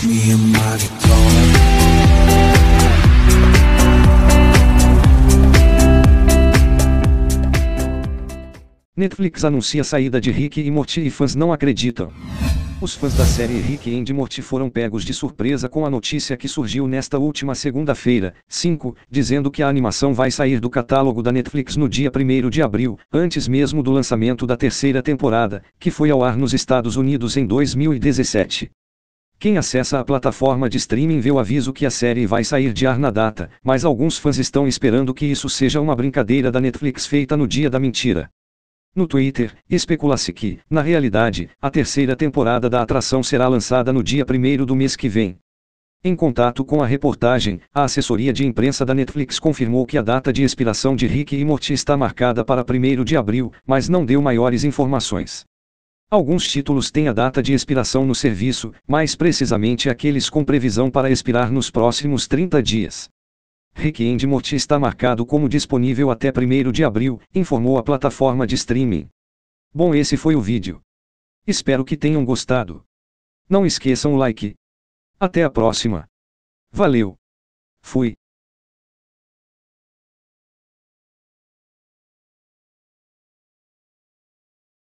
just me and my Netflix anuncia a saída de Rick e Morty e fãs não acreditam. Os fãs da série Rick e Andy Morty foram pegos de surpresa com a notícia que surgiu nesta última segunda-feira, 5, dizendo que a animação vai sair do catálogo da Netflix no dia 1 de abril, antes mesmo do lançamento da terceira temporada, que foi ao ar nos Estados Unidos em 2017. Quem acessa a plataforma de streaming vê o aviso que a série vai sair de ar na data, mas alguns fãs estão esperando que isso seja uma brincadeira da Netflix feita no dia da mentira. No Twitter, especula-se que, na realidade, a terceira temporada da atração será lançada no dia 1 do mês que vem. Em contato com a reportagem, a assessoria de imprensa da Netflix confirmou que a data de expiração de Rick e Morty está marcada para 1 de abril, mas não deu maiores informações. Alguns títulos têm a data de expiração no serviço, mais precisamente aqueles com previsão para expirar nos próximos 30 dias. Rick and Morty está marcado como disponível até 1 de abril, informou a plataforma de streaming. Bom, esse foi o vídeo. Espero que tenham gostado. Não esqueçam o like. Até a próxima. Valeu. Fui.